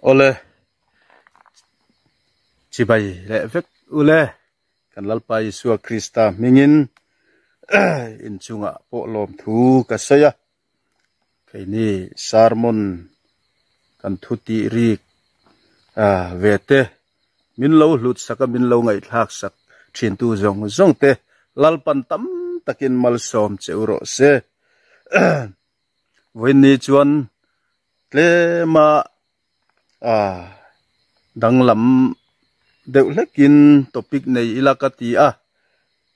oleh cibai lefek ule kan lalpa Yesua Krista mingin in chunga po lom thu ka saya kaini sarmon kan thuti ri a ah, vete min lo hlut saka min lo ngai thak sak thin tu zong zong te lalpan tam takin mal som che uro se voin ni chuan tle ma à đang làm đều lấy kinh topic này là cái gì à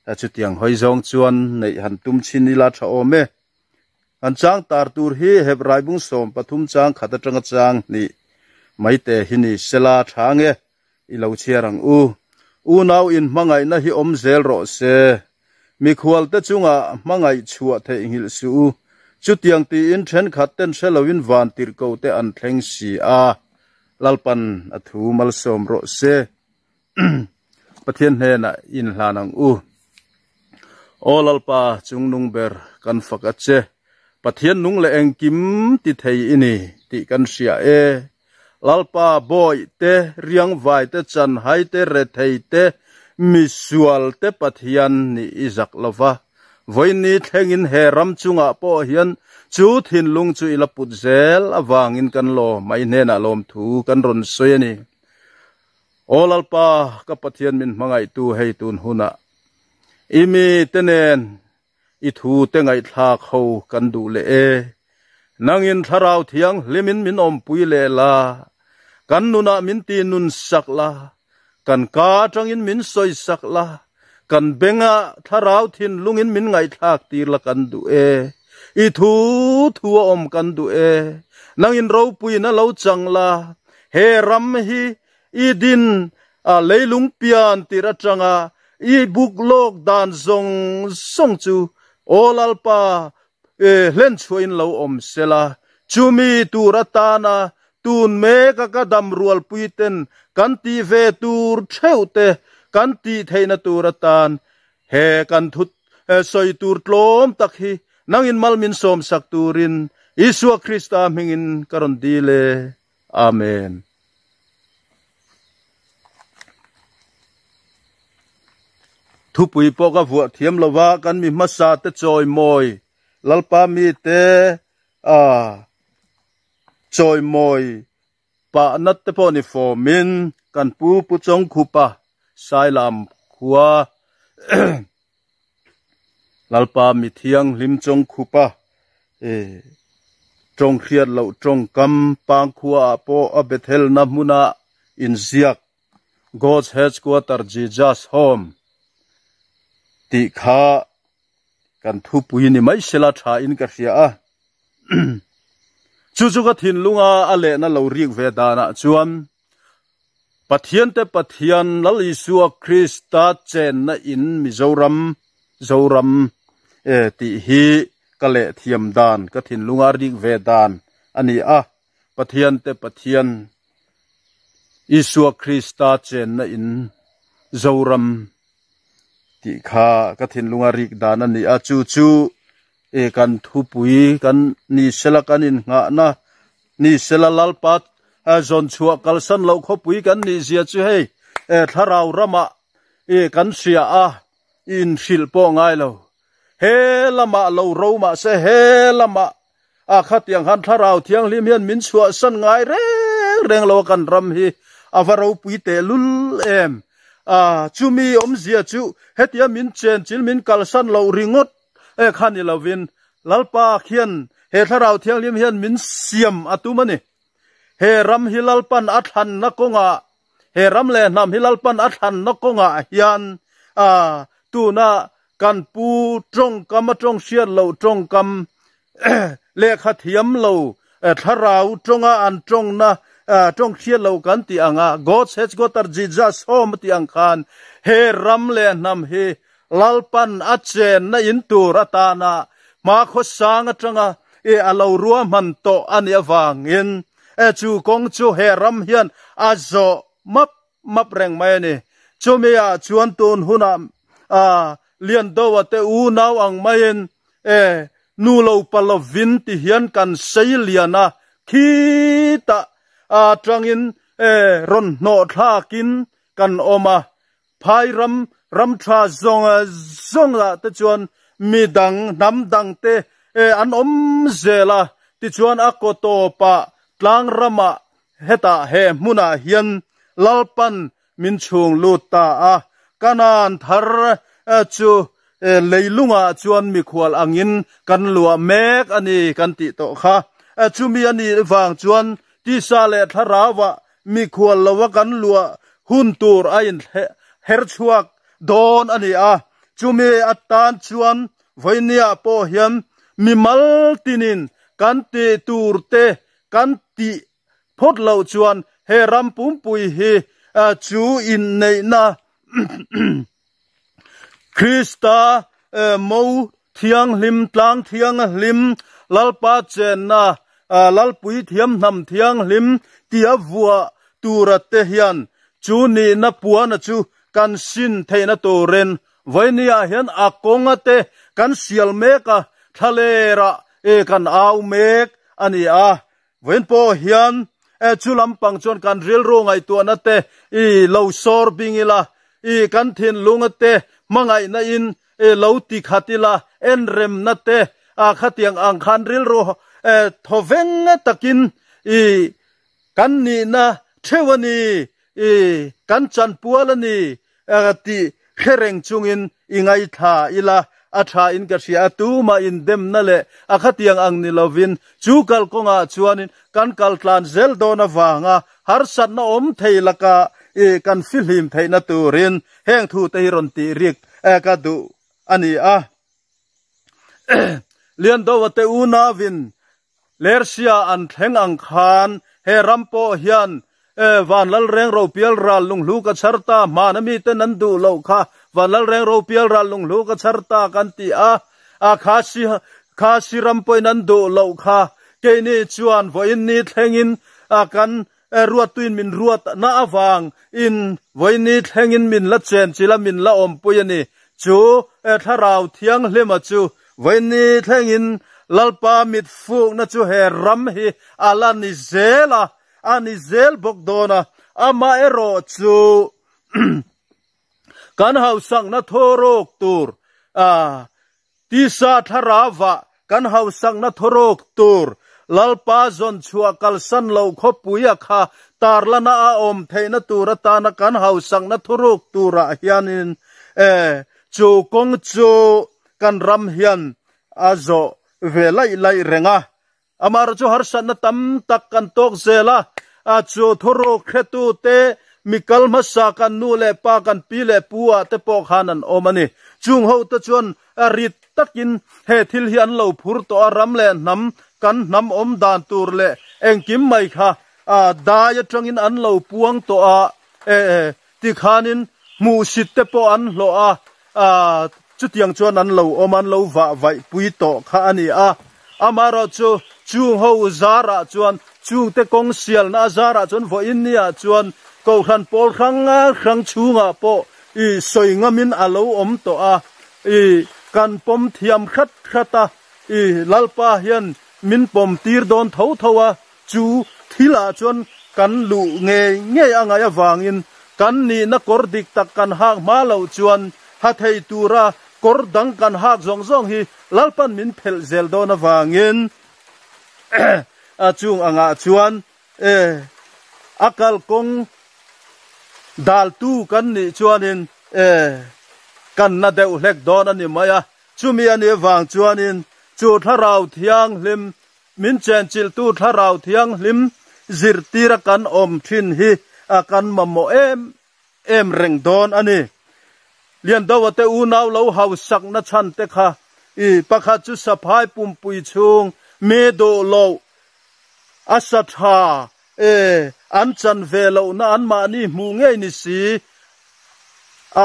ta chú tiếng hơi giống chuan này hàn tum chin ila cho ôm hàn trang tar tur hi hep rai bung som pathum trang khata tranga trang ni mai te hini sela thange ilo rằng u u nau in mangai na hi om zel ro se mi khual à chunga mangai chua the ingil su chút tiếng thì in khát tên khat ten selawin van tir ko te an thleng si à lalpan athu malsom ro se pathian he na in hlanang u o lalpa chungnung ber kan faka che pathian nung le eng kim ti thei ini ti kan sia e lalpa boy te riang vai te chan hai te re thei te misual te pathian ni izak lova voini thlengin he ram chunga po hian จูทินลุงจูอิลปุดเซลวางอินกันโลไม่เนนอารมณ์ถูกันรนสวยนี่โอลลปากับปะเทียนมินมังไอตูให้ตูนหุนะอิมีเตเนนอิทูเตงไอทาเขากันดูเลนางอินทาราวเทียงเลมินมินอมปุยเลลากันนุนามินตีนุนสักลากันกาจังอินมินสวยสักลากันเบงะทาราวทินลุงอินมินไงทากตีละกันดูเออีทูทัวอมกันดูเอนังอินเราปุยนาเราจังลาเฮรัมฮีอีดินอาเลยลุงเปียนติระจังอาอีบุกโลกดานซงซงจูโอลัลปาเอเล่นช่วยนเราอมเสลาจูมีตูรตานาตูนเมกะกะดมรัวปุยเต็นกันตีเวตูรเชวเตกันตีเทนตูรตานเฮกันทุตเอสอยตูรโลมตักฮี nang malmin som sakturin, Iswa Kristo amingin karondile. Amen. Thupui po ka vuwa thiam lawa kan mi masa te choi moy. Lalpa mi te a choi moy. Pa nat te po ni fo min kan pu pu chong khupa. Sai lam khua. lalpa mi thiang lim chong khupa e trong khiat lo trong kam pang khua po a bethel na muna in ziak god's headquarter jesus home ti kha kan thu pui ni mai sela tha in ka ria a chu chu ka thin lunga ale na lo riak ve Dana na chuan pathian te pathian lal isua krista chen na in mizoram zoram เอติฮีกะเลเทียมดานกะถินลุงอาริกเวดานอันนี้อ่ะปะเทียนเตปะเทียนอิสัวคริสตาเจนนอินจาวรัมติขากะถินลุงอาริกดานอันนี้อ่ะจูจูเอกันทุปุยกันนี่เสลกันอินงะนะนี่เสลลัลปัดอาจนชัวกัลสันเราขปุยกันนี่เสียจูเฮเอทาราวรมะเอกันเสียอ่ะอินสิลปองไงเรา he lama lo ro ma se he lama a khat yang han tharau thiang lim hian min chua san ngai re reng lo kan ram hi avaro pui te lul em à chú mi om zia chú hết ya min chen chil min kal san lo ringot e khan ni lovin lalpa khian he tharau thiang lim hian min siam atuma ni he ram hi lalpan athan na konga he ram le nam hi lalpan athan na konga hian à tu na căn pu trong cam trong xiết lâu trong cam lệ khát hiếm lâu à, thà rau trong an trong na à, trong xiết lâu căn ti ang god says god tar jesus hom ti ang khan he ram le nam he lalpan ache na in tu ratana ma kho sang atanga e alo rua man to an in, e à, chu kong chu he ram hian azo map map reng mai ni chu me a chuan tun huna a เลียนโาว่าเตอูนาวังไม่เห็นเอนูโลปลวินที่เฮียนกันใช้เลียนะขีตะอาจังอินเอรอนโนทากินกันออกมาพายรำรำทราจงจงละติจวนมีดังน้ำดังเตเออันอมเจละติจวนอากโตปะตลางรมะเฮตาเฮมุนาเฮียนลลปันมินชงลูตาอากันันทารอาจเอ่ล่ลุงอาจวนมีควาอังยินกันลัวแมกอันนี้กันติโตค่ะอาจมีอันนี้ฟังจวนที่ซาเลทาราวะมีควาลัวกันลัวหุ่นตัวอันเฮร์ชวกโดนอันนี้อ่ะจมีอัตตานจวนวันนี้พ่อเฮียมมีมัลตินินกันติตัวเตกันติพดเหล่าจวนเฮรัมปุ่มปุยเฮอาจูอินในนาคริสตาเอ่อมูเทียงลิมตังเทียงลิมลัลปาเจนนาอ่อลลปุยเทียมนำเทียงลิมเตียวัวตูระเตเฮียนจูนีนับปัวนะจูกันสินเทนตัวเรนไว้นี่เห็นอากงเตกันเสียลเมกะทะเลระเอกันอาวเมกอันนี้อะเว้นพอเฮียนเอจูลำปังชนกันเรียลรงไอตัวนั่นเตอีเลวซอร์บิงอีละอีกันทินลุงเต mangai na in e ti khatila en rem na te a khatiang ang khan ril ro e thoveng takin i kan ni na thewani i kan chan pualani ti khereng chungin ingai tha ila atha in ka sia tu ma in dem na le akhatiang ang ni lovin chu kal konga chuanin kan kal tlan zel dona wanga har san na om theilaka e kan fil him theina turin heng thu te ron ti rik e ka du ani a lian do wa te una vin lersia an theng ang khan he rampo hian e van lal reng ro pial ral lung lu ka charta manami te nan du lo kha van lal reng ro pial ral lung lu ka charta kan ti a a kha si kha si rampoi nan du lo kha ke ni chuan in ni thlengin a kan E ruột tuin min ruột na vàng in với voini thlengin min la chen chila min la om pui ani chu e tharau thiang hlema chu voini thlengin lalpa mit phu na chu he ram hi ala ni zela ani zel bok dona ama ero chú kan hậu sang na thorok tur a thà sa tharawa kan hậu sang na thorok tur lalpa zon chua kal san lo kho puya kha tar lana a om theina tura ta na kan hau sang na thuruk tura hianin e chu kong chu kan ram hian azo ve lai lai renga amar chu har san na tam tak kan tok zela a chu thuruk khetu te mikal ma sa kan nu le pa kan pi le puwa te pok hanan omani chung ho ta chuan rit takin he thil hian lo phur to ram le nam kan nam om dan tur le eng kim mai kha a da ya tang in an lo puang to a e e ti khan in mu sit te po an lo a a chu tiang chuan an lo om an lo va vai pui to kha ani a amaro chu chung ho zara chuan chu te kong sial na zara chuan vo in nia chuan ko khan pol khang nga khang chunga po i soi ngamin alo om to a i kan pom thiam khat khata i lalpa hian min pom tir don tho thowa chu thila chon kan lu nge nge anga ya wangin kan ni na kor dik tak kan hak ma lo chuan ha thei tura kor dang kan hak zong zong hi lalpan min phel zel don wangin a chung anga chuan e akal kong dal tu kan ni chuanin e kan na deuh hlek don ani maya chumi ani wang in chu thla rau thiang lim min chen chil tu thla rau thiang lim zir tira kan om thin hi a kan mammo em em reng don ani lian dawa te u nau lo hau sak na chan te kha i pakha chu saphai pum pui chung me do lo asatha e an chan ve lo na an ma ni mu nge ni si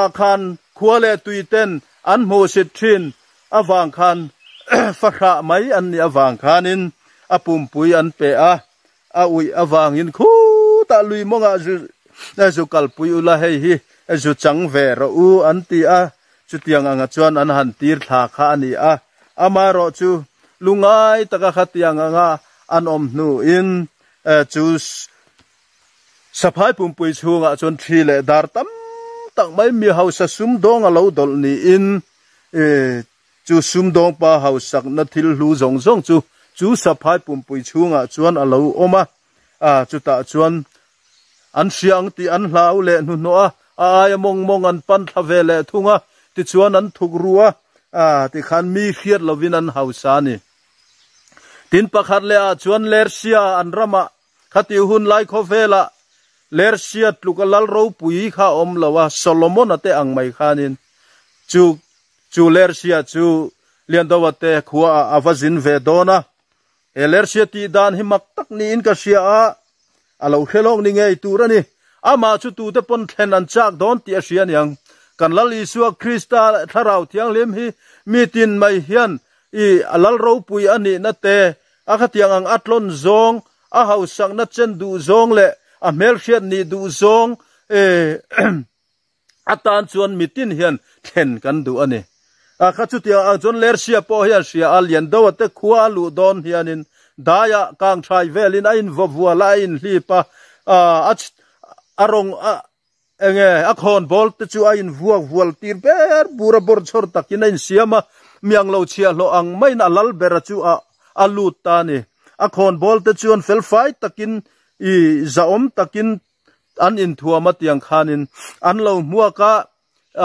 a khan khuale tuiten an mo sit thin awang khan phát fakha mai an ni awang khanin apum pui an pe a a ui vàng in khu ta lui monga zu zu kal pui la hei hi zu chang về ro u anh ti a chu tiang anga chuan an han tir tha kha ani a ama ro chu lungai taka kha tiang anga an om nu in chu saphai pum pui chunga chuan thi le dar tam tak mai mi hausa sum dong a lo dol ni in e จูซุมดงป้าเฮาสักนัดทิลลูจงจงจูจูสัะพายปุ่มปุยชูงะจวนอโลอมะอ่าจูตาจวนอันเสียงที่อันลาวเล่นหนัวอ่าอายมงมองอันปันทะเวล่ทุงะติชวนอันทุกรัวอ่าติขันมีเขียดลวินันเฮาสานีทินปะขัดเล่าจวนเลอร์เซียอันรำมาขัดยูฮุนไลคอเฟล่ะเลอร์เซียตุกัลลารูปุยข้าอมลาวะโโลมอนอันเตอังไม่ขานินจู chu ler sia chu lian dawa te khuwa avazin ve dona e ler sia ti dan hi mak tak ni in ka sia à, alo khelong ni ngei tur à mà chú tu te pon thlen ăn chak don ti a sia yang kan lal isua krista tharau thiang lem hi mi tin mai hiền, i alal ro pui ani na te akhatiang ang atlon zong a hausang na chen du zong le a mel khiat ni du zong e atan chuan mitin hian thlen kan du ani khachu tia ang chun ler sia po hian sia alian dawa te khua lu don hianin daya kang thai velin a in vovua la in hlipa a ach arong a enge a khon bol te chu a in vua vual tir ber bura bor chor takin in siama miang lo chia lo ang maina lal bera chu a alu ta ni a khon bol te chuan fel fai takin i zaom takin an in thuamatiang khanin anlo muaka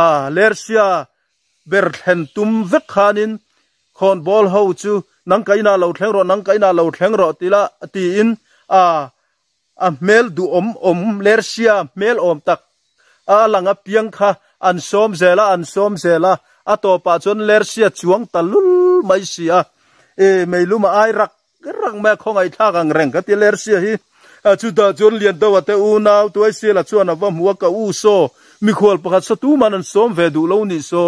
a lersia uh, ber thlen tum vek khanin khon bol ho chu nang kaina lo thleng ro nang kaina lo thleng ro tila ti in a a mel du om om lersia mel om tak a langa piang kha an som zela an som zela a to pa chon lersia chuang talul mai sia e meiluma ai rak rang me khong ai tha kang reng ka ti lersia hi a chu da chon lian do te u nau tuai sia la chuan avam huwa ka u so mi khol pakhat sa tu man an som ve du lo ni so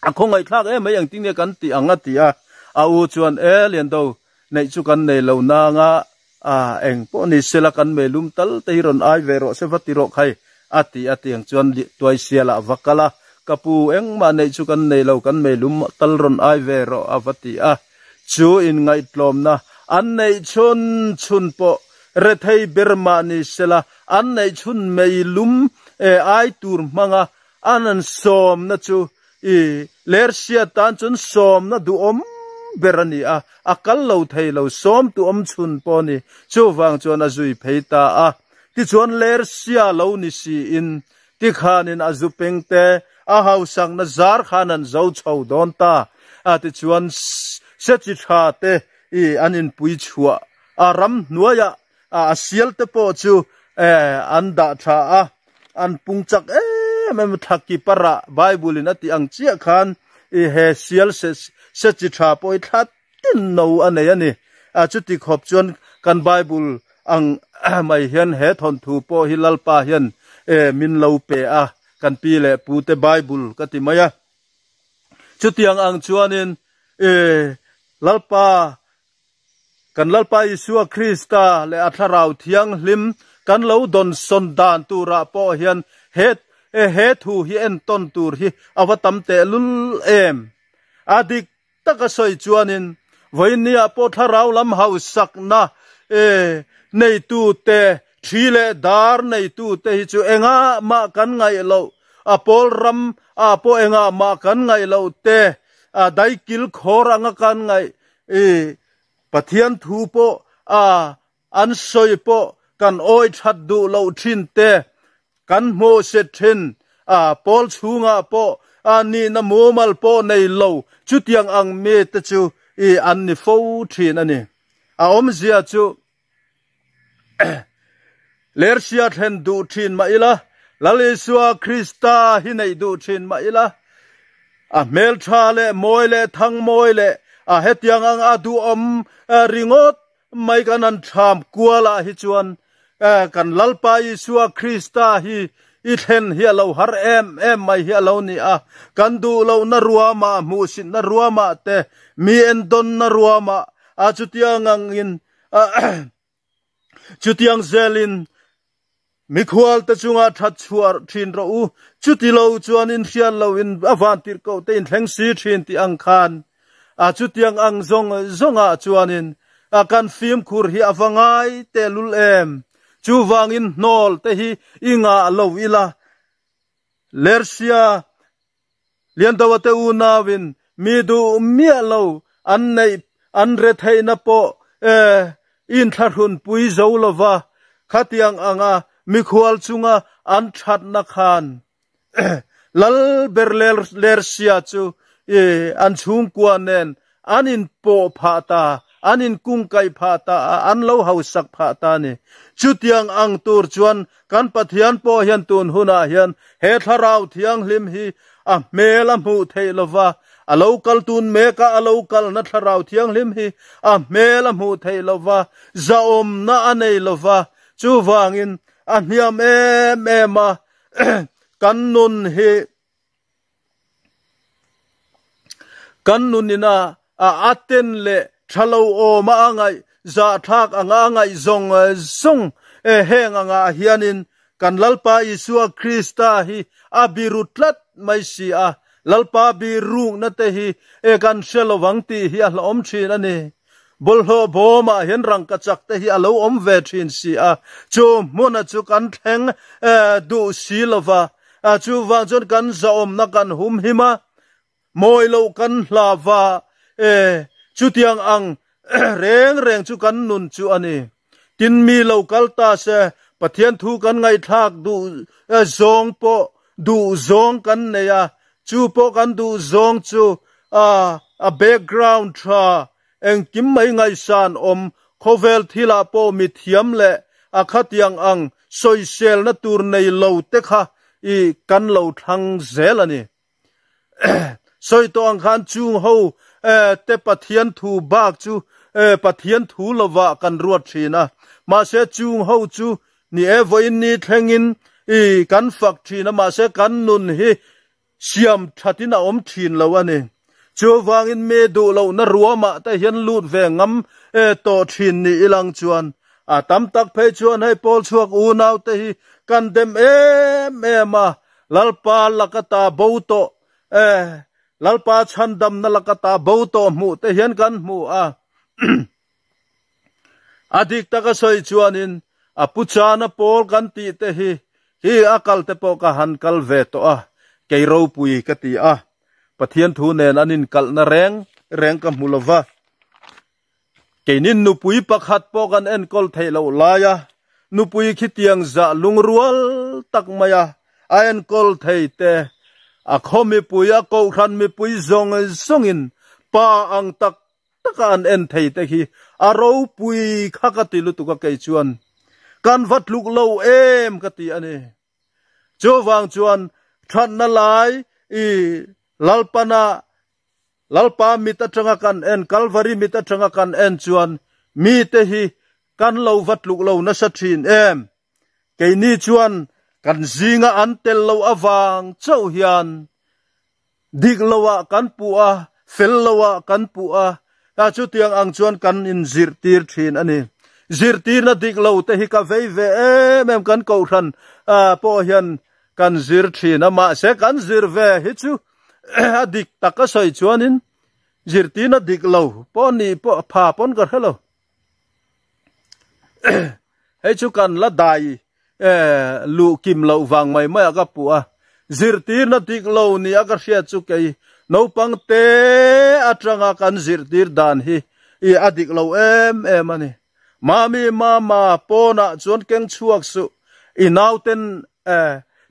không ai khác em mấy anh tiếng này cần ăn anh ti à à u chuan e liền đâu này chú cần này lâu na nga à anh po này sẽ là cần mê lum tal tây ron ai về rồi sẽ vắt ti rồi hay, à ti à tiếng chuan tuổi xe là vakala kapu eng mà này chú cần này lâu cần mê lum tal rồi ai về rồi à vắt ti à chú in ngay tlom na anh này chun chun po rồi thấy Burma ni sẽ là an này chun mê lum e ai tur à anan xóm na chú i ler sia tan chun som na du om berani a akal lo thei lo som tu om chun po ni chu wang chuan a zui phei ta a ti chuan ler sia lo ni si in ti khan in a zu peng te a hau sang na zar khan an zo chho don ta a ti chuan se chi tha te i an in pui chua a ram nuaya a sial te po chu eh an da tha a an pungchak e มันมัทักกี่ประระไบเบิลนติอังเจียขันเอเฮเซียลเซเซจิทราปอยทัดตินโนอันไหนนี่อาจุดที่ขอบชวนกันไบเบิลอังไม่เห็นเฮทอนทูปอฮิลลปาเห็นเอมินลวเปอะกันปีเลปูเตไบเบิลก็ติมายะจุดที่อังอังชวนินเอลลปากันลลปาอิสัวคริสตาและอัทราวเทียงลิมกันเลวดนสนดานตูระปอเห็นเหตุ e he thu hi en ton tur hi awatam te lul em adik taka soi chuanin voinia po tharau lam hau sak na e nei tu te thile dar nei tu te hi chu enga ma kan ngai lo apol ram apo enga ma kan ngai lo te a dai kil khor anga kan ngai e pathian thu po a an soi po kan oi that du lo thin te kan mo se then a pol chunga po ani na mal po nei lo chutiang ang me te chu i an ni fo thin ani a om zia chu ler sia then du thin ma ila lalisua krista hi nei du thin ma ila a mel tha le moi le thang moi le a hetiang ang adu om ringot mai kan tham kuala hi chuan kan ờ, lalpa Yeshua Krista hi i thlen hi lo har em em mai hi lo ni a kan du lo na ma mu sin na ma te mi en don na ruama a chutiang ang in chutiang zelin mi khual ta chunga that chuar thin ro u chuti lo chuan in hian lo in avan ko te in thleng si thin ti ang khan a chutiang ang zong zonga chuanin a kan fim khur hi avangai te lul em chu in nol te hi inga lo vila lersia lian da wate u na win mi du mi lo an nei an re thai po e in tharhun pui zo lo va khatiang anga mi khwal chunga an that na khan lal berler lersia chu e an chung kwa an in po pha anin kung kai pha ta an lo hau sak pha ta ni chutiang ang tur chuan kan pathian po hian tun huna hian he tharau thiang hlim hi a mela mu theilova a local tun me ka a local na tharau thiang hlim hi a mela mu theilova zaom na anei lova chu wangin a hniam em em a kan nun hi kan nun ina a aten le thalo o ma angai za thak anga angai zong zong eh, e eh, heng anga hianin kan lalpa isua krista hi abirutlat mai si a lalpa bi rung na te hi e kan shelo wangti hi a om thin ani bolho boma hian rang ka chak te hi alo om ve thin si a chu mona chu kan theng du silova a chu wang chon kan za om na kan hum hima moi lo kan hlava e eh, ชุดยังอังเร่งเร่งชุกันนุนชุอันนี้ทินมีเหล่ากัลตาเสะปะเทียนทูกันไงทากดูเอซองโปดูซองกันเนียชูโปกันดูซองชูอ่าอ่าเบกกราวน์ชาเองกิมไม่ไงสานอมโคเวลทีลาโปมีเทียมเหละอาคัดยังอังซอยเซลนัตูร์ในเหล่าเตคะอีกันเหล่าทั้งเซลนี่ซอยตัวอังคันจูงเฮาเออแต่ปะเทียนถูบากจูเออปะเทียนถูละวะกันรวดชีนะมาเสจูงเฮาจูนี่เอวอินนี่แทงินอีกันฝักชีนะมาเสกันนุนฮีเสียมชัดินะอมชีนละวะนี่จวางอินเมดูเรานรัวมาแต่เห็นลูดแวงมเอตอชีนนี่อีลังจวนอาตำตักเพชวนให้ปอลชวกอูนาวแต่กันเดมเอเมมาลัลปาลกตาบูโตเอ lalpa chan dam na lakata bo to mu te hian kan mu a adik ta taka soi chuanin a na pol kan ti te hi hi akal te po ka han kal ve to a keiro pui ka ti a pathian thu nen anin kal na reng reng ka mulova keinin nu pui pakhat po kan en kol thailo laya nu pui khitiang za lungrwal tak maya ayan kol thei te a kho mi pui a ko khan mi pui zong songin pa ang tak taka an en thei te hi a ro pui kha ka ti lu tu ka kei chuan kan vat luk lo em ka ti ani chu wang chuan than na lai i lalpana lalpa mi ta changa kan en kalvari mi ta changa kan en chuan mi te hi kan lo vat luk lo na sa thin em ke ni chuan kan zinga an tel lo awang chau hiền, dik lowa kan pu a fel lowa kan pu a ta chu tiang ang chuan kan in zir tir thin ani zir tir na dik lo te hi ka ve ve em em kan ko ran a po hian kan zir thin ama se kan zir ve hi chu a dik taka soi chuan in zir ti na dik lo po ni po pha pon kar hello hei chu kan la dai Ờ, lu kim lo wang mai mai aga pu a zirtir na tik lo ni aga sia chu kai no pang te atanga kan zirtir dan hi i adik lo em em ani à mami mama pona chon keng chuak su i nauten e à,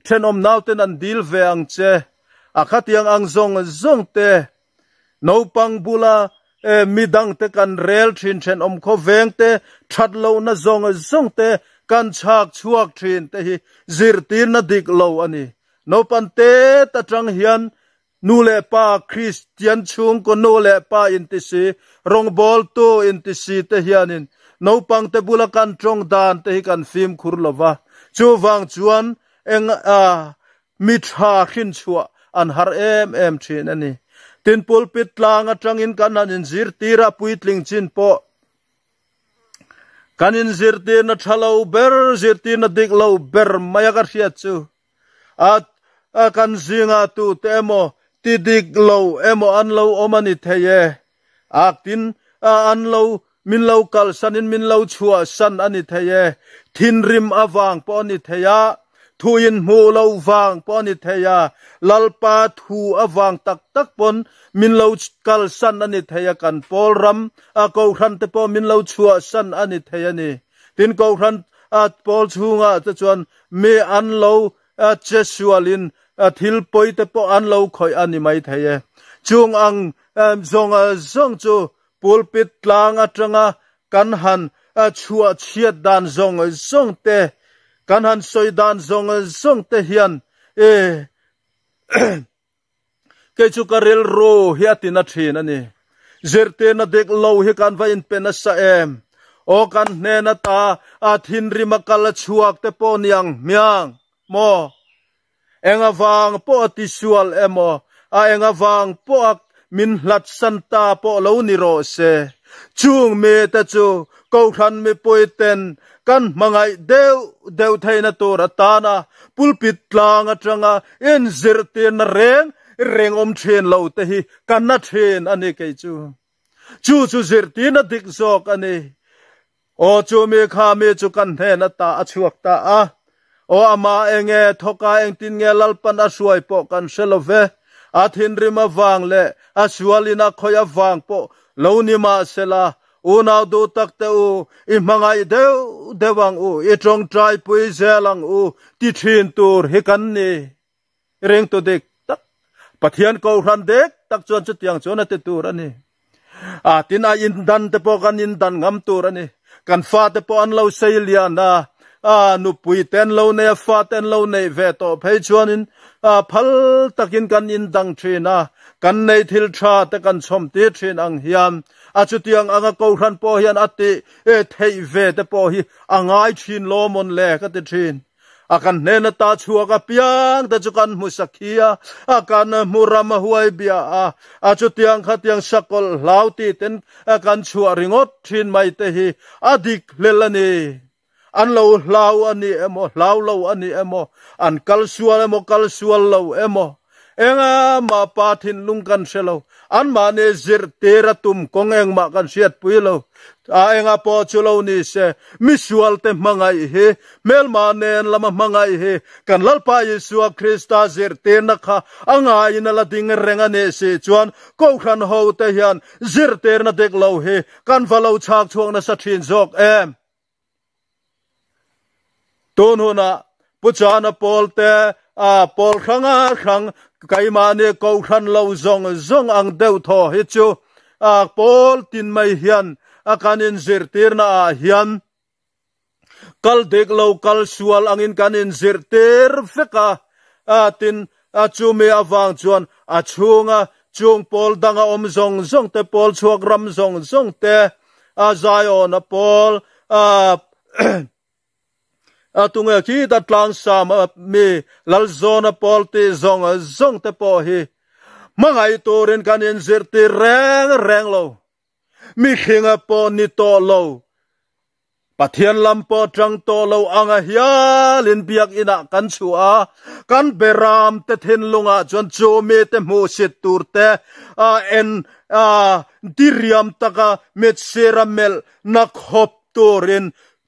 then om nauten an dil veng à che akhatiang ang zong zong te no pang bula midang te kan rel thin then om kho veng te that lo na zong zong te kan chak chuak thin te hi zir tir na dik lo ani no pan te ta chang hian nu le pa christian chung ko no le pa in ti si rong bol tu in ti si te hian in no pang te bula kan chong dan te hi kan fim khur lova chu wang chuan eng a mi tha em em thin ani tin pulpit lang atang in kan an in puitling chin kanin zirti na chalau ber zirti na diklau ber maya kar siya tsu. At kan zinga tu temo ti diklau emo anlau omani teye. Aktin anlau min lau kal sanin min lau chua san ani teye. Tin rim avang po ni teya. Tin rim avang po ni teya. thu in mu lo wang pon i theya lalpa thu awang tak tak pon min lo kal san ani theya kan pol ram a ko ran te po min lo chua san ani theya ni tin ko ran a pol chunga te chuan me an lo a chesualin a thil poi te po an lo khoi ani mai theye chung ang zong a zong chu pulpit tlang a tanga kan han a chua chiat dan zong zong te kan han soidan zong zong te hian e ke chu karil ro hiatin a thin ani zerte na dek lo hi kan va in pen sa em o kan hne na ta a thin ri makal chuak te po niang miang mo enga wang po ti sual emo a enga wang po min hlat santa po lo ni ro se chung me ta chu ko khan me poi ten kan mangai deu deu theina tur atana pulpit tlang atanga en zirte na reng reng om thren lo te hi kan na thren ani ke chu chu chu zirte na dik zok ani o chu me kha me chu kan he na ta achuak ta a o ama enge thoka eng tin nge lalpan a suai po kan selove a thin rima wang le a sualina khoya wang po lo ni ma sela u na do tak te u i mangai de de wang u i trong trai pui zelang u ti thin tur he kan ni reng to dek tak pathian ko ran dek tak chuan chu tiang chuan te tur ani a tin a in dan te po kan in dan ngam tur ani kan fa te po an lo sei lia na a nu pui ten lo ne fa ten lo ne ve to phei chuan in a phal takin kan in dang thina kan nei thil tha te kan chom ti thin ang hiam อจุดยังอ่างกูรันพ่อยันอัติเอทเฮเวเตพ่อฮีอังไอชินโลมอนเล่ก็ติชินอาการเนนตาชัวกับพียังแต่จุกันมุสักเฮียอาการมูรามหวยเบียอาอาจุดยังขัดยังสกอลลาวตีเต็นอาการชัวริงอดชินไม่เตหีอดีกเลลนีอันเราลาวอันนี้เอโมเลาเลาวอันนี้เอโมอันกัลชัวเอโมกัลชัวลาวเอโม enga ma pa thin lung kan selo an ma ne zir tera tum kong eng ma kan siat pui lo a enga po chulo ni se mi sual te mangai he mel ma nen lama mangai he kan lal pa yesu krista zir te na kha anga in la ding renga ne se chuan ko khan ho te hian zir ter na dek lo he kan valo chak chuang na sa thin jok em ton hona puchana polte a pol khanga khang cái mà ne câu khăn lo zong zong ang deu tho hết chu a pol tin mai hian a kanin zir tir na à hiền hian kal dek lo kal sual angin kanin zir tir feka à. à tin à chú chu me awang chuan a à chunga chung pol danga om zong zong te Paul chuak ram zong zong te a zion à Paul à a tunga ki ta tlan sam mi lal zona pol te zong a zong te po hi mangai torin kan en zir ti reng reng lo mi khinga po ni to lo pathian lam po trang to lo anga hial in biak ina kan chu a kan beram te thin lunga chon chu me te mu sit tur te a en a diriam taka met seramel nak hop torin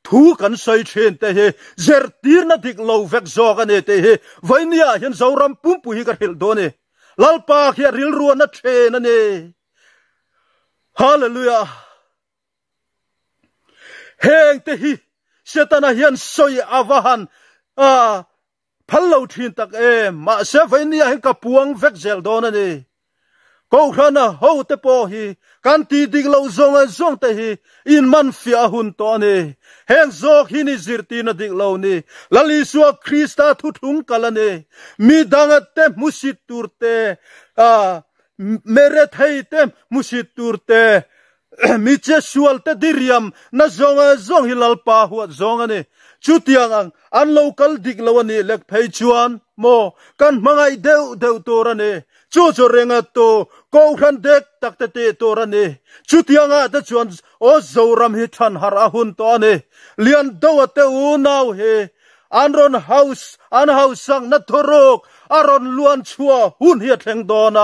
thu kan sai chen te he zer tir na dik lo vek zo kan te he vainia hian zo ram pum pu hi ka hil do ne lalpa khia ril ruan na che na ne hallelujah heng te hi setana hian soi avahan a phallo thin tak e ma se vainia hian ka puang vek zel do na ne ko khana ho te po hi kan ti dik lo zong a zong te hi in man fi a hun to ni heng zok hi ni zir ti na dik lo ni lali suwa krista thu thung kala ni mi danga te musit tur te a mere thei te musit tur te mi che sual te diriam na zong a zong hi lal pa huat zong ani chu tiang ang an lo kal dik lo ani lek phei chuan mo kan mangai deu deu tor ani 做着人家都高看的，打打铁多难呢。做这样的砖，我做咱们这行，好混多难。连倒着的，我拿回去。俺们那屋，俺那屋上那头路，俺们乱说，混一点东西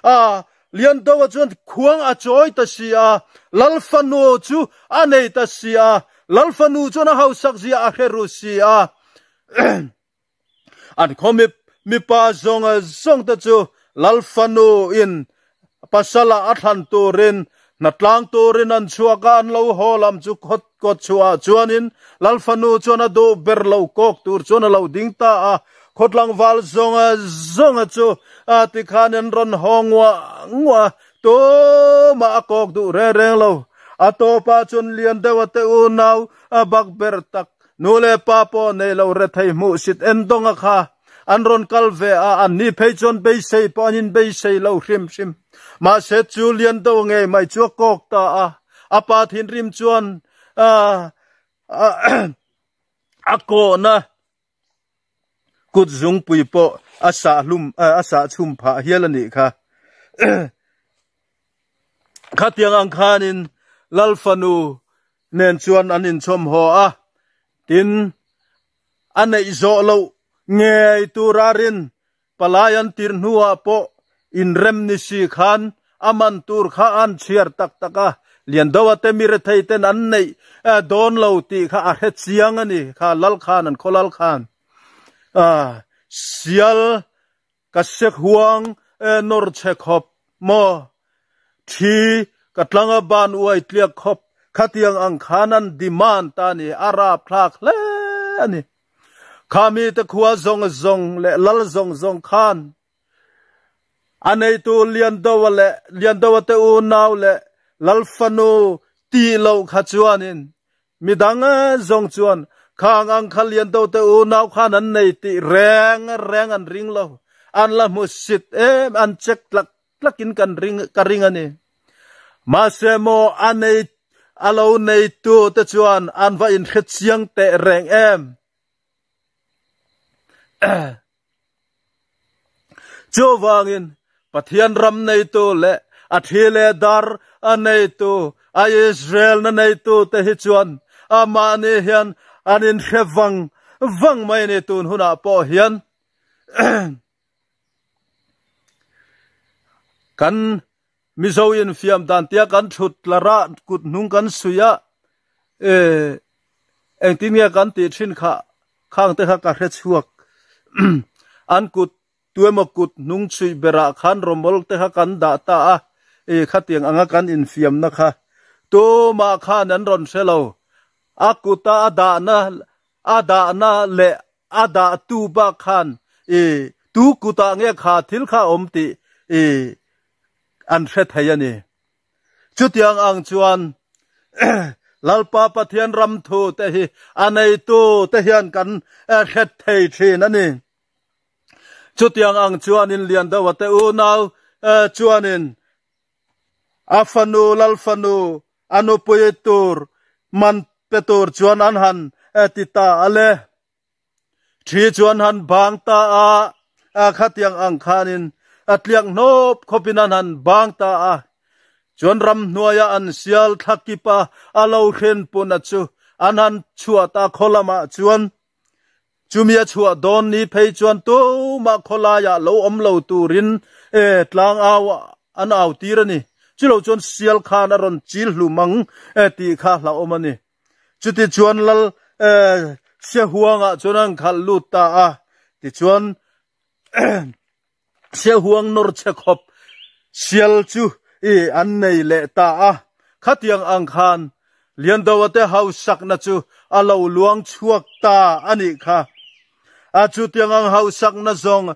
啊。连倒砖，光按照意思啊，老粉尿砖，按那意思啊，老粉尿砖那屋上，这啊，俄罗斯啊，俺们没没把上个上的砖。lalfano in pasala athan turin natlang turin an chua kan lo holam chu khot ko chua chuanin lalfanu chuana do ber lo kok tur chuana lo dingta a khotlang wal zonga zonga chu a ti khanen ron hongwa ngwa to ma kok du re reng lo a to pa chun lian dewa te u naw a bak ber tak nule pa po nei lo re thai mu sit en kha an ron kal ve a an ni phei chon be sei panin be sei lo hrim hrim ma se chu lian do nge mai chu kok ta a apa thin rim chuan a a ko na kut zung pui po a sa lum a sa chum pha hial ani kha kha tiang ang khanin lal fanu nen chuan an in chom ho a tin an nei zo lo ngei turarin palayan tir nuwa po in rem ni si khan aman tur kha an chiar tak taka lian dawa te mi re thei ten an nei don lo ti kha a het siang ani kha lal khan an kholal khan a sial ka sek huang nor che khop mo thi katlanga ban uai tliak khop khatiang ang khanan demand ta ni ara phlak le ani ข้ามีตะขัวซงซงและลลซงซงขานอันไนตัวเลียนดวละเลียนดวเตอูนาวละลลฟนูตีเลาขจวนิน มีดังซงจวนข้างอังคเลียนดวเตอูนาวข้านั้นในตีแรงแรงอันริงเลาอันละมุสิตเอมอันเช็คลักลักินกันริงกันริงอันนี้มาเสโมอันไนอาเราในตัวตะจวนอันว่าอินเขเชียงเตะแรงเอมจูวางินปะเทียนรำในตัวเละอัธเลดาร์อันในตัวไออิสเราเอนในตัวแต่ฮิจวนอามาเนเฮียนอันอินเชวังวังไม่ในตัวหุนาปอฮียนกันมิโซยินฟิมดันเตียกันชุดละระกุดนุงกันสุยะเอเอ็งที่เมียกันติีชินข้าข้างเตะข้ากระเทชวกอันกุดตัวมกุดนุ่งชุยบระคันรมลเตหกันดาตาเอขัดยังอังกันอินฟิยมนะคะตัวมาคันนันรอนเซลอากุตาดานะอาดานะเลอาดาตูบาคันเอตูกุตางเงขาทิลขาอมติเออันเสถียรนี่จุดยังอังชวนลลปาปะเทียนรำทูเตหิอันในตูเตหิอันกันเอเสทียรนั่นเอง chutyang ang chuanin lian da wate u nal eh, chuanin afanu lalfanu anupuyetur man petur chuan an han etita eh, ale thi chuan han bang ta a a khatyang ang khanin atliang eh, nop khopinan han bang ta a chuan ram nuaya an sial thakipa alo hren puna chu anan chuata kholama chumia chua don ni phei chuan to ma khola ya lo om lo turin e tlang aw an aw tir ani chu lo chuan sial khan a ron chil hlu mang e ti kha hla om ani ti chuan lal e se huanga ah chuan an khal lu ta a ti chuan se huang nor che khop sial chu e an nei le ta a khatiang ang khan lian dawate hau sakna chu alo luang chuak ta ani kha a chu tiang ang hau sak na zong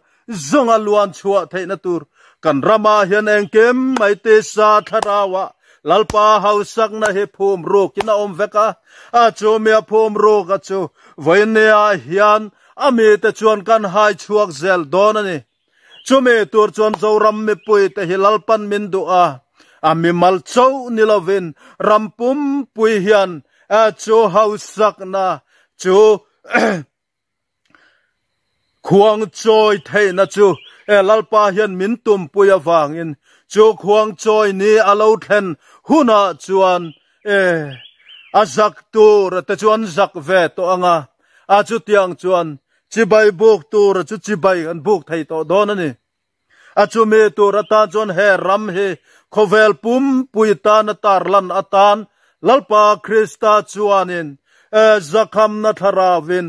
zong aluan luan chua thei na tur kan rama hian eng kem mai te sa tharawa lalpa hau sak na he phum ro kina om veka a chu me phum ro ka chu voine a hian a me te chuan kan hai chuak zel don ani chu me tur chuan zo ram me pui te hi lalpan min du a a mi mal chau ni lovin rampum pui hian a chu hau sak na chu khuang choi thei na chu e lalpa hian min tum puya in chu khuang choi ni alo then huna chuan e azak tur te chuan zak ve to anga a chu tiang chuan chibai buk tur chu chibai an buk thei to don ani a chu me tur ata chuan he ram he khovel pum pui tan tar lan atan lalpa krista chuanin e zakham na tharawin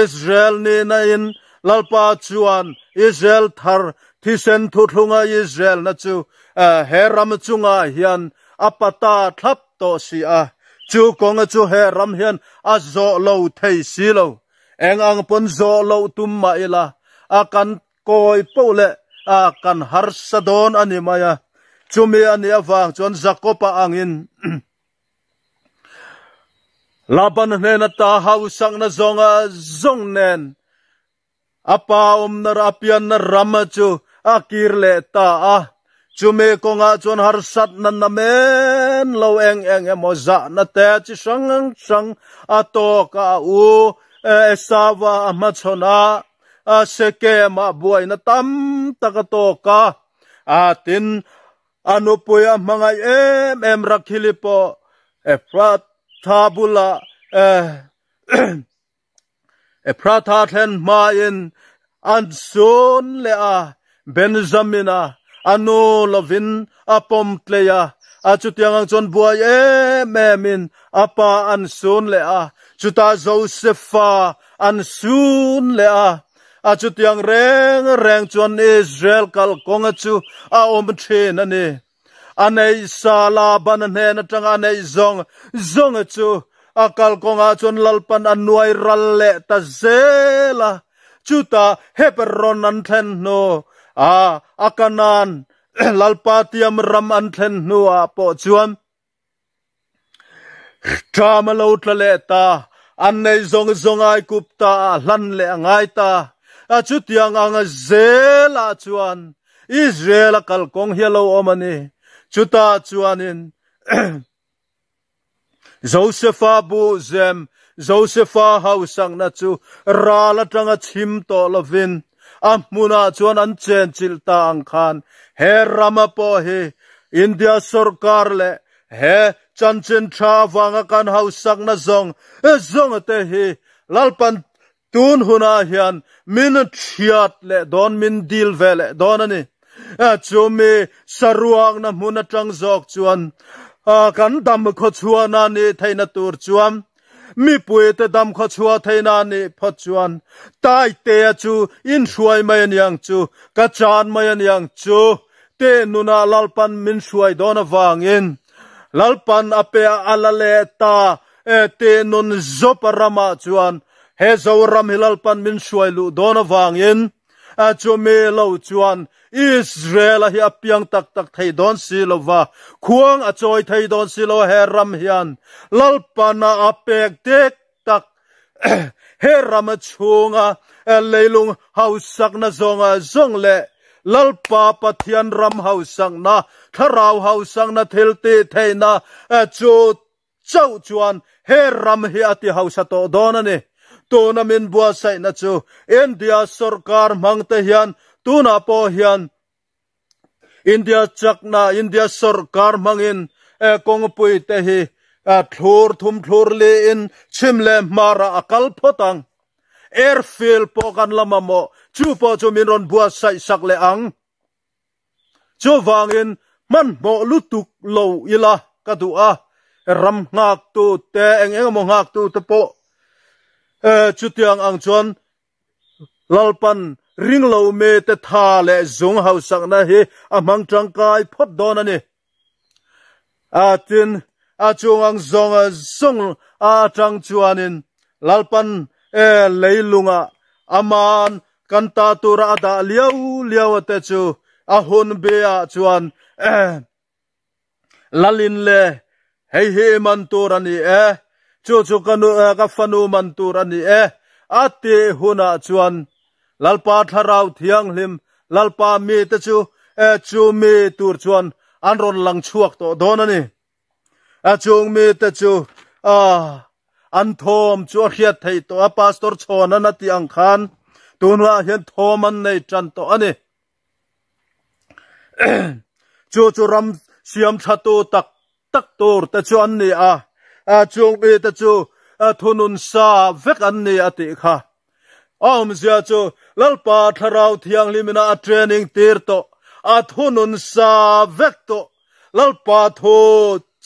israel ni na in lalpa chuan Israel thar thisen thuthunga Israel na chu heram chunga hian apata thap to si a chu konga chu heram hian a zo lo thei si lo eng ang pon zo lo tum ma ila a kan koi pole a kan har sadon ani maya chumi ani awang chon zakopa angin laban nena ta hausang na zonga zongnen apa omnar apian rama chu akir le ta a chume konga chon har sat nan na men lo eng eng emo moza, na te chi sang sang ato ka u esawa e ma chona a seke ma buai na tam takato ka atin ano po yung mga em em rakhili po efrat tabula eh e prata tlen ma in an son le a benjamin a anu lovin apom tleya a chutiang ang chon buai e me min apa an son le a chuta josepha an son le a a chutiang e reng reng chon israel kal kongachu e a om thren ane anei sala ban e ne na tanga nei zong zong chu akal konga chun lalpan an nuai ralle ta zela chuta heperon an thlen no a akanan lalpa tiam ram an thlen no a po chuan tham lo tlale ta an nei zong zong ai kup ta lan le angai ta a chutiang ang zela chuan israel kal kong hielo omani chuta chuanin Josepha buzem, Josepha hausang na chu, rala tanga chim to lovin, amuna chuan an chen chil ta ang khan, he rama po he, India sorkar le, he chan chen tra vanga kan hausang na zong, e zong te he, lalpan tun huna hian, min triat le, don min dil vele, don ani, chumi saruang na muna chang zog chuan, ากันดำขชัวนานี่ไทยนตัวจวนมีป่วยแต่ดำขชัวไทยนานี่พจวนตายเตะจูอินช่วยไม่ยังจูกระจานไม่ยังจูเตนุนาลลปันมินช่วยดอนวางอินลลปันอเปียอัลเลตาเอเตนุนจบรามาจวนเฮจาวรามฮิลลปันมินช่วยลูดอนวางอินอาจูเมลาวจวน Israel hi apiang tak tak thei don si lova khuang a choi thei don si lo he ram hian lalpana apek tek tak he ram chunga e leilung hausak na zonga zong le lalpa pathian ram hausak na tharau hausak na thilti theina e chu chau chuan he ram hi ati hausato don ani tonamin bua sai na chu india sarkar mangte hian tuna po hian india jakna, india sarkar mangin e kong pui te hi a e thur thum thur le in chimle mara akal photang airfield po kan lama mo chu po chu min ron bua sai sak le ang chu wangin man mo lutuk lo ila kadu ram ngak tu te eng eng mo ngak tu te po e chutiang ang chon lalpan ring lo me te tha le zung hau sak na hi a mang tang kai phot don ani a tin a chung ang zong a zong a tang chuanin lalpan e leilunga aman kanta tura ada liau liau te chu a hun be a chuan e lalin le hei he man turani e eh. chu chu kanu eh, ka fanu man turani e ate huna chuan lalpa tharau thiang hlim lalpa mi te chu e chu mi tur chuan an ron lang chuak to don ani a chung mi te chu a an thom chu khiat thei to a pastor chhon an ati ang khan tunwa hian thom an nei tran to ani chu chu ram siam thatu tak tak tur te chu an ni a a chung mi te chu thunun sa vek an ni ati kha ओम ज्यात ललपा थराउ थियांगलिमिना a training तिरतो आ थुनुनसा वेक्टर ललपा थो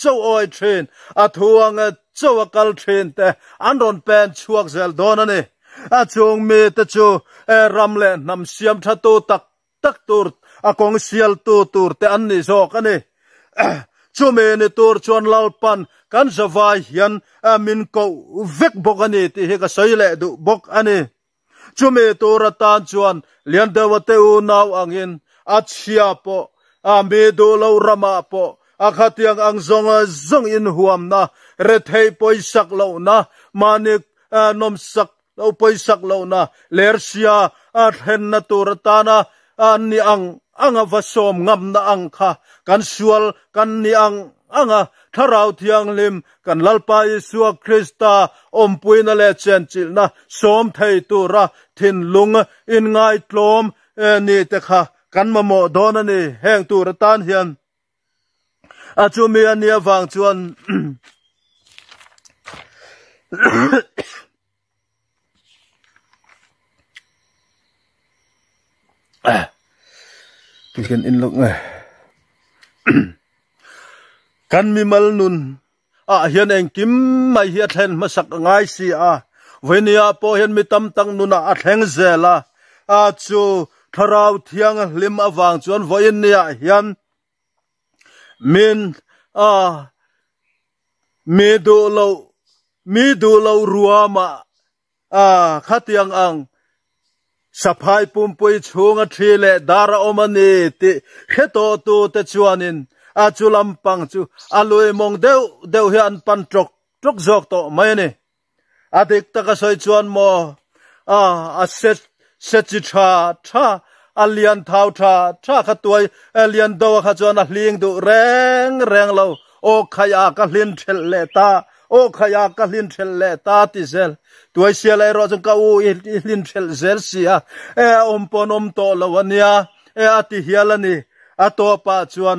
चो ओय ट्रेन आ थुआंग चो अकल ट्रेन ते अनरोन पेन छुक् जेल दोना ने आ छोंग मे ते छु ए रामले नम स्याम थातो टक टक तुर आ कोंग सियल तो तुरते अन नि सो कने छुमे ने तोर चोन ललपान कान जवाई ह्यान अ मिनको vek बोगानि ति हे का ka दु du आ ने chume tora tan chuan lian dawa te u naw angin achia po a me do lo rama po a khatiang ang zong zong in huam na re thei poi sak lo na manik nom sak lo poi sak lo na ler sia a hen na tora tana an ang ang avasom ngam na ang kha kan sual kan ni ang อังอะทาราวที่ยังลิมกันลัลปาอิสุคริสตาอมปุนเลเชนจิลนะสมทัยตัวระทินลุงอินไงตลมเอนี่ตะคะกันมาหมดโดนนี่แห่งตัวระตานเฮียนอาจูมีอันเนียฟางชวนอ่ยที่กันอินลุงไง kan mi mal nun a hian eng kim mai hi a thlen a po hian mi tam tang nun a thleng zela a chu tharau thiang lim awang chuan voin nia hian min a medu lo medu lo ruama a khatiang ang sapai pum pui chunga thile dara omani ti heto tu te chuanin อาจูลำปังจูอาลุยมองเดวเดวเฮียนปันตรกตรกจอกโตไม่เนี่ยอาเด็กตะกะสอยจวนมออาอาเซตเซจิชาชาอาเลียนทาวชาชาขตัวอาเลียนดาวขจวนอาเลียงดูแรงแรงเลวโอขยากะลินเทลเลตาโอขยากะลินเทลเลตาติเซลตัวเสียเลยรอจนกาอูลินเทลเซลเสียเอออมปนอมโตละวันเนียเออติเฮียลนี่อตัวป้าจวน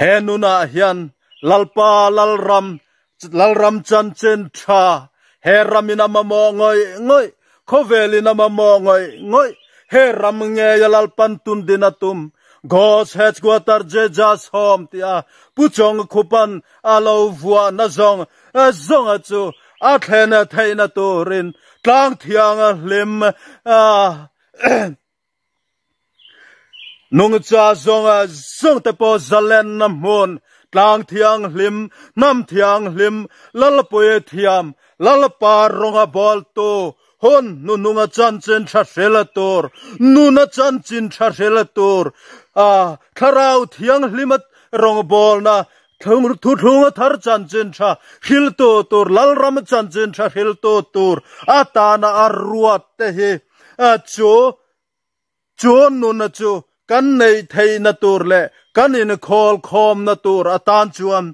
he nuna hian lalpa lalram lalram chan chen tha he ramina mamo ngoi ngoi khoveli na mamo ngoi ngoi he ram nge lalpan tun dinatum gos het guatar je jas hom tia puchong khupan alo vua na zong a zong a chu nung cha zong a zong te po zalen nam hon tlang thiang lim nam thiang lim lal poe thiam lal pa rong a bol to hon nu nung a chan chen cha sel tor nu na chan chin cha sel tor a kharau thiang lim rong bol na thung ru thu thung thar chan chen cha hil to tor lal ram chan chen cha hil to tor a ta na ar ruat te he a cho cho nu na cho kan nei thei na tur le kan in khol khom na tur atan chuan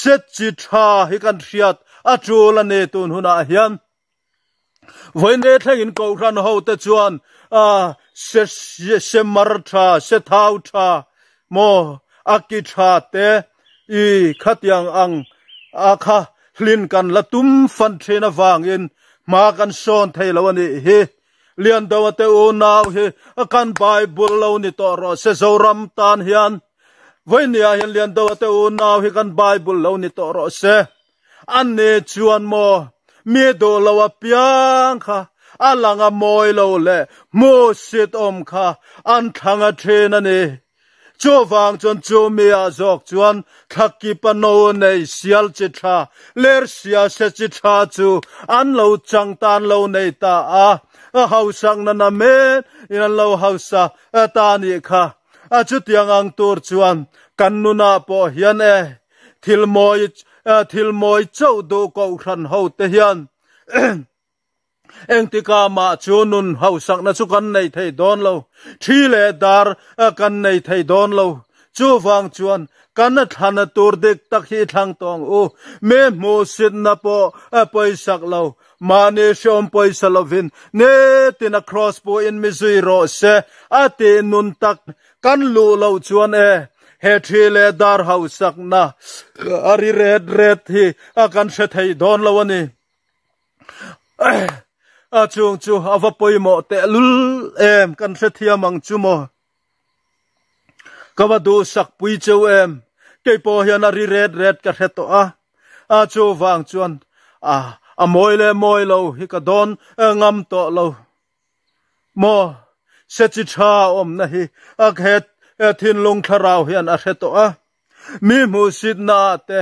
set chi tha hi kan riat a chul ne tun huna hian voi ne thleng in ko ran ho te chuan a se se se mar tha se thau tha mo a ki tha te i khat yang ang a kha hlin kan la tum fan thena wang in ma kan son thei lo ni hi 连带我这屋孬的，敢摆布尔佬呢？叨落些遭人谈厌。我尼阿贤连带我这屋孬的，敢摆布尔佬呢？叨落些，安尼只完么？咩哆佬话偏卡？阿拉个摩伊拉勒，莫说东卡，安汤个天呢？只望从只咩阿俗只完，客气不孬呢？西尔只卡，勒西阿西只卡就安佬讲单佬呢？打啊！hausang na namen in lo hausa atani kha a chutyang ang tur chuan kannuna po hian e thilmoi thilmoi chau do ko khran ho te hian eng tika ma chunun hausak na chukan nei thei don lo thile dar ma ne shom poi salovin ne tin a cross po in miziro se ate nun tak kan lu lo chuan e he thi le dar hau sak na ari red red hi a kan she thei don lo ani a chung chu ava poi mo te lul em kan she thia mang chu mo ka ba du sak pui chu em ke po hian ari red red ka he to a a chu wang chuan a a moile moilo hi ka don e ngam to lo mo se cha om na a khet a e lung tharau hian a re to mi mu sit na te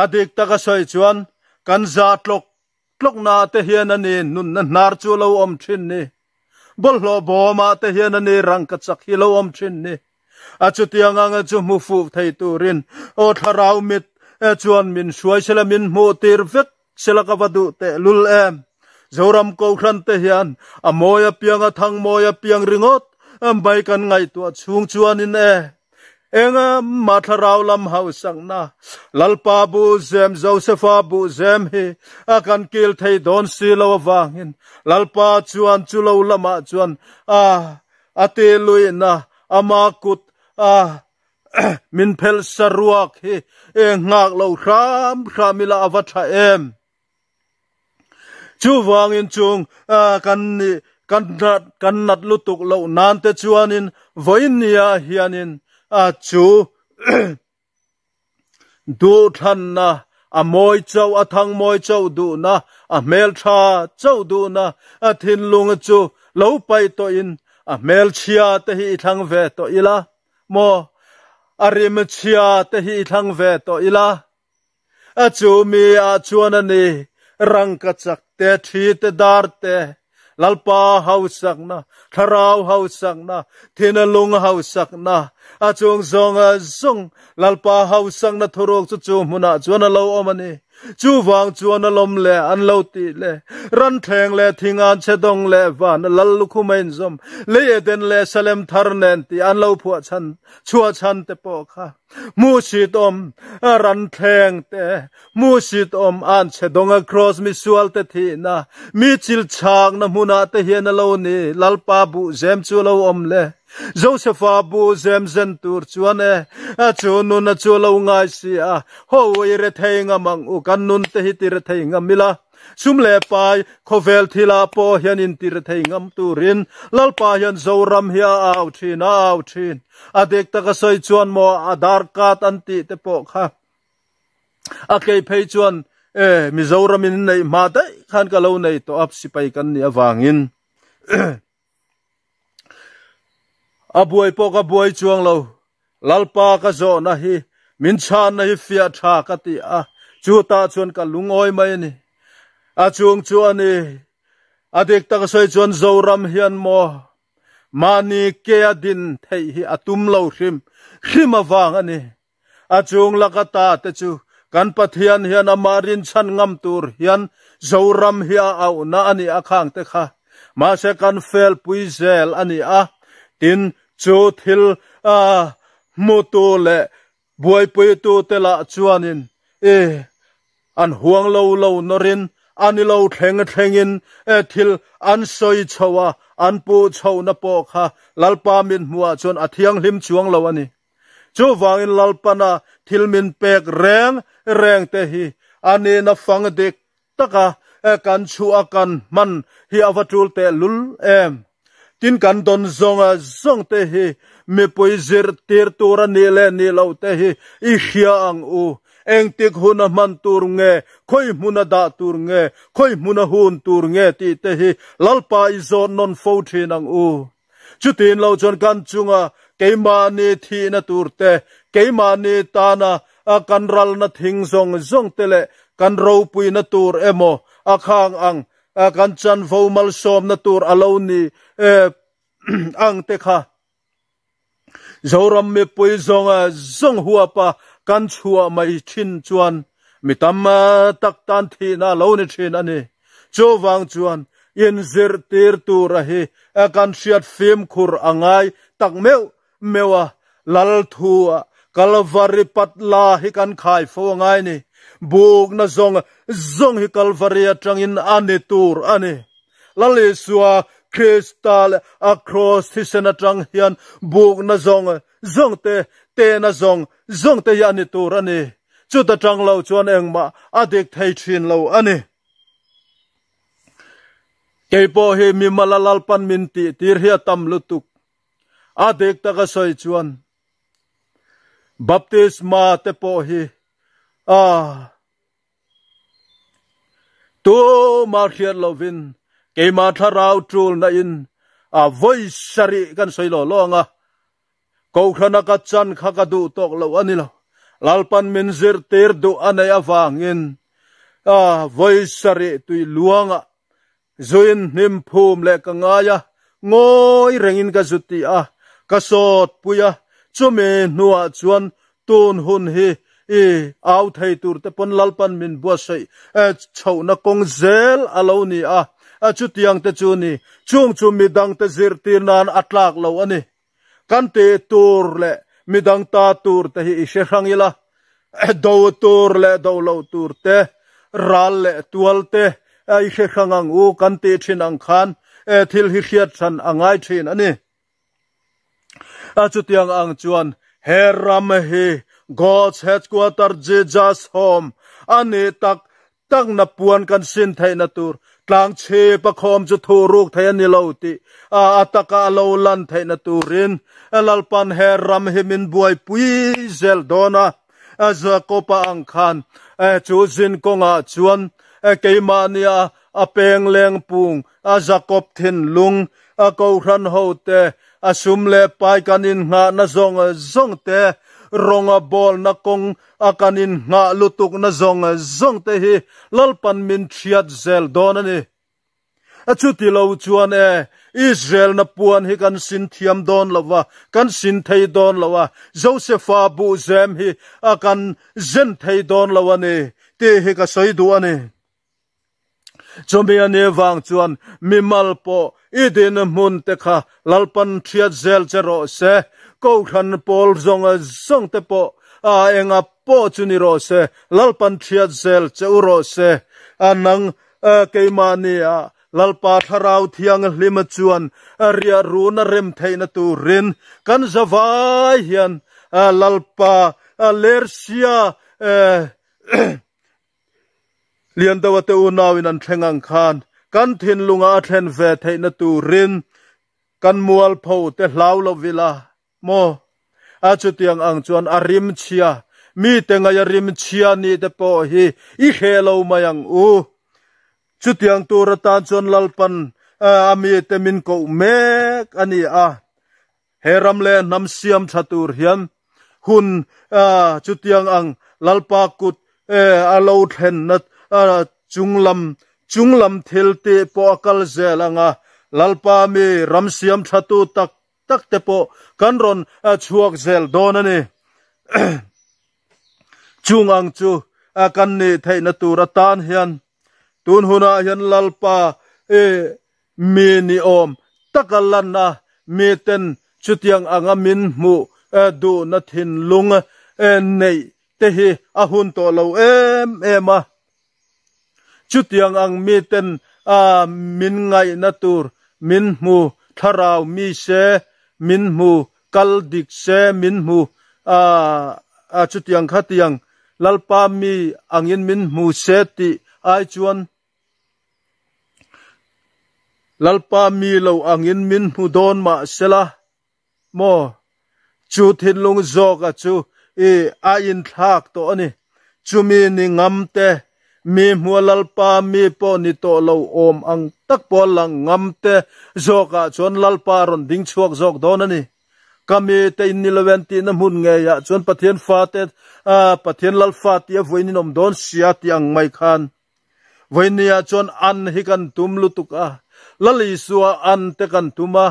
a dik ka soi kan za tlok tlok na te hian ani nun na nar chu om thin bol lo bo ma te hian ani rang ka chak hi om thin a chu ti nga chu mu rin o tharau mit e chuan min suai sela min mu tir vek sela ka vadu te lul em zoram ko khran te hian a moya pianga thang moya piang ringot am e bai kan ngai tu chung chuan in e enga e, matharau lam hau sang na lalpa bu zem josepha bu zem hi a kan kil thei don si lo wangin lalpa chuan chulo lama chuan a ate lui na ama kut a min phel saruak hi e ngak lo ram ramila awatha em chu in chung kan ni kan nat kan nat lutuk lo nan te chuanin voinia hianin a chu du na a moi chau a thang moi chau du na a mel tha chau du na a thin lung chu lo pai to in a mel chia te hi thang ve to ila mo arim chia te hi thang ve to ila a chu mi a chuan ani rang ka chak te thi te dar te lalpa hausak na tharau hausak na thina lung hausak na a chung zong a zong lalpa hausak na thorok chu chu muna Na lo om ani จูวังจวนลมเลอันเลวตีเลรันแทงเลทิงานเชดงเลวานลัลลุคุเมนซมเลเดนเลสเลมทาร์เนนตีอันเลวพัวชันชัวชันเตปอค่ะมูชิตอมรันแทงเตมูชิตอมอันเชดงครอสมิสวลเตทีนะมีจิลชางนะมุนาเตเฮนเลวนีลัลปาบุเจมจูเลวอมเล Joseph abu zemzen tur chuane a chu nun a chu lo ngai si a ho wei re thenga mang u kan nun te hi tir thenga mila sum le pai khovel thila po hian in tir thengam turin lal pa hian zoram hia au thin au thin adek ta ka soi chuan mo adar kat anti te po kha a kei phei chuan e mizoram in nei ma dai khan ka lo nei to ap sipai kan ni awangin abuai po ka buai chuang lo lalpa ka zo na hi min chan na hi fia tha ka ti a ah. chu ta chuan ka lungoi mai ni ah, a chung chu ani adik ta ka soi chuan zoram hian mo mani ke adin thei hi atum lo hrim hrim awang ani a ah, chung lakata te chu kan pathian hian amarin chan ngam tur hian zoram hi a au na ani akhang te kha ma se kan fel puizel ani a tin chu thil a mu tu le buai pui tu te la chuanin e an huang lo lo norin ani lo thleng thlengin e thil an soi chowa an pu chho na po kha lalpa min muwa chon athiang hlim chuang lo ani chu wangin lalpana thil min pek reng reng te hi ani na fang dik taka e kan chu akan man hi avatul te lul em tin kan don zonga zong à, te hi me poi zer ter tura ni le ni lo te hi i hia ang u eng tik huna à man tur nge khoi muna da tur nge khoi muna hun tur nge ti te hi lalpa i zon non fo thin ang u chutin lo chon kan chunga à. keima ni thi na tur te keima ni ta na a kan ral na thing zong zong te le kan ro pui na tur emo a khang ang kan chan vo mal som na tur alo ni e, ang te kha zoram me pui zonga zong hua pa kan chua mai chin chuan mi tam tak tan thi na lo ni thin ani cho wang chuan in zir tir tu ra hi a kan shiat fim khur angai tak meu mewa lal thu kalvari patla hi kan khai fo ngai ni bog na zong zong hi kalvaria changin ane tur ane lale le sua kristal across thi sena chang hian bog na zong zong te te na zong zong te ya yani tur ane chu ta chang lo chuan eng ma adik thai thrin lo ane ke po he mi malalal pan min ti tir hi tam lutuk tu adik ta ga soi chuan baptisma te po hi ah tu ma khian lovin ke ma tharau tul na in a voi sari kan soi lo longa ko khana ka chan kha ka du tok lo ani lo lalpan min zir ter du anai awangin a voi sari tui luanga zuin nim phum le ka ngaya ngoi rengin ka zuti a ka sot puya chume nuwa chuan tun hun hi อีเอาไทยตูร์ตปนลัลปันมินบัวใส่เอชาวนักงเซลอาลูนี่อ่ะอจุดยังเตจูนี่ช่วงชูมีดังเตจิรตีนานอัตลักษ์เราอันนี้กันเตตูร์เละมีดังตาตูร์แต่ฮีเชฟังยี่ละดาวตูร์เละดาวเราตูร์เตรัลเละตัวเตไอเชฟังอูกันเตชินังคันเอทิลฮิเชียชันอังไงชินอันนี้อจุดยังอังจวนเฮรามเฮ God's headquarter Jesus home ani tak tak na puan kan sin thai na tur tlang che pa khom chu thu ruk thai ani lo ti a ataka lo lan thai na turin alal pan her ram himin buai pui zel dona aza kopa ang khan e chu zin konga chuan e mania, a peng leng pung a zakop thin lung a ko ran ho te a sum le pai kanin nga na zong zong te ronga bol na kong akanin nga lutuk na zong zong te hi lalpan min thiat zel donani achuti lo chuan e Israel na puan hi kan sin thiam don lawa kan sin thei don lawa Josepha bu zem hi akan kan zen thei don lawa ni te hi ka soi du ani chombe ane wang chuan mi po idin mun te kha lalpan thiat zel chero se câu thần Paul zong a zong te po a eng a po chu ni ro se lalpan thia zel che u ro se anang ke ma ni a lalpa tharau thiang hlima chuan ria runa rem theina tu rin kan zawai hian lalpa lersia e, lian dawa te u nawin an thengang khan kan thin lunga a then ve theina tu rin kan mual pho te hlau lo vila mo a chu tiang ang chuan arim chia mi te nga ya rim chia ni de po hi i khelo mayang u chu tiang tu ra tan chuan lalpan a mi te min ko me ani a heram le nam siam chatur hian hun a chu tiang ang lalpa kut e a lo then na chunglam chunglam thelte po akal zelanga lalpa mi ram siam chatu tak tak te po kan ron chuộc chuak zel don chung ang chu a kan ni thei na tur a tan hian tun huna hian lalpa e mi ni om takalan na mi ten chutiang anga min mu du na thin lung e, nei te hi a hun to lâu em em a chutiang ang mi ten a min ngay na tur min mu tharau mi se min mu kal dik se min mu a a chutiang khatiang lalpa mi angin min mu se ti ai chuan lalpa mi lo angin min mu don ma sela mo chu thin lung zok a chu e a in thak to ani chu mi ni ngam te mi mua lalpa mi po ni to lo om ang tak po lang ngam te zok a chuan lalpa ron ding chuak zok don ani kami te in nilawenti na mun ngaya chuan pathian fa te uh, pathian lal fa tia ya, voini nom don sia ti ang mai khan voini ya chuan an hi kan tum lutuka lali suwa an te kan tuma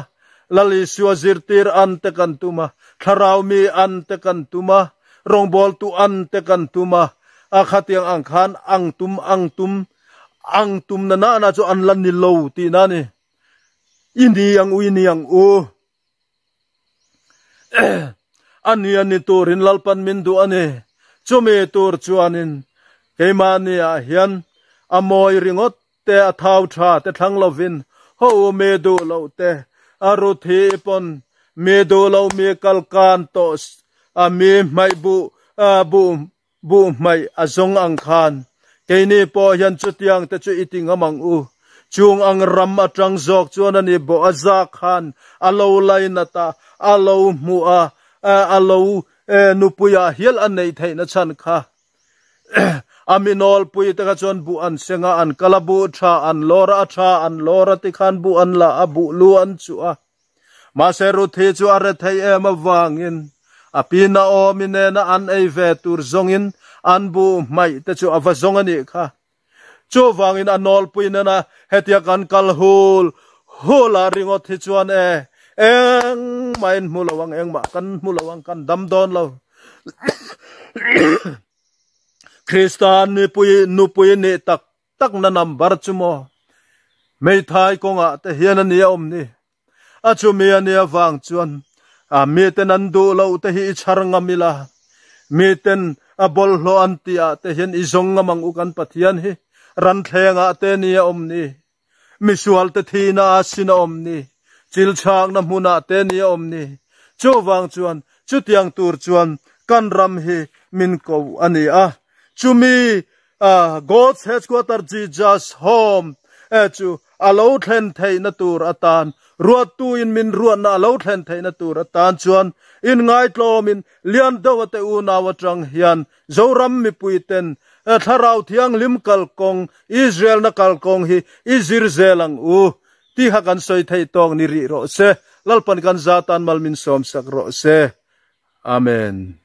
lali suwa zirtir an te kan tuma tharau mi an te kan tuma rong bol tu an te kan tuma a khatiang ang khan ang tum ang tum ang tum na na cho an lan ni lo ti na ni indi yang uini yang u uh. ani ani tur in lalpan min du ane chume tur chuanin kemani a hian amoi ringot te a thau tha te thang lovin ho me du lo te aru thi pon me du lo me kalkan tos a me mai a bu bu mai ang khan keine po hian chutiang te chu iting amang chung ang ram atang zok chuan ani bo azak khan alo lai na ta alo mua a alo e, nupuya hiel an nei thei na chan kha aminol pui ta ka chon bu an senga an kalabu tha an lora tha an lora ti khan bu an la abu lu an chua ma se ru the chu are thei em wangin apina o minena an ei ve tur zongin an bu mai te chu avazongani kha chuwangin anol puinena hetia kan kalhul hula ringo thi chuan e eng main mulawang eng ma kan mulawang kan damdon lo kristan ni pui nu pui ni tak tak na number chumo mei thai ko nga te hian ani om ni a chu mi ani awang chuan a mi ten an du lo te hi charanga mila mi ten a bol lo an tia te hian izong ngamang ukan pathian hi ran thleng a te ni a om ni mi sual te thina a sin a om ni chil chak na mun a te ni a om ni chu wang chuan chu tiang tur chuan kan ram hi min ko ani a chu mi a god's headquarters jesus home e chu alo thlen thei na tur atan ruat tu in min ruat na alo thlen thei na tur atan chuan in ngai tlo min lian do te u na wa trang hian zoram mi puiten ten ถ้าเราเที่ยงลิมกัลกงอิสราเอลนักกัลกงฮีอิสราเอลังอูที่หากันสอยไทยตองนิริโรเซลลปันกันซาตานมัลมินสอมสักโรเซอเมน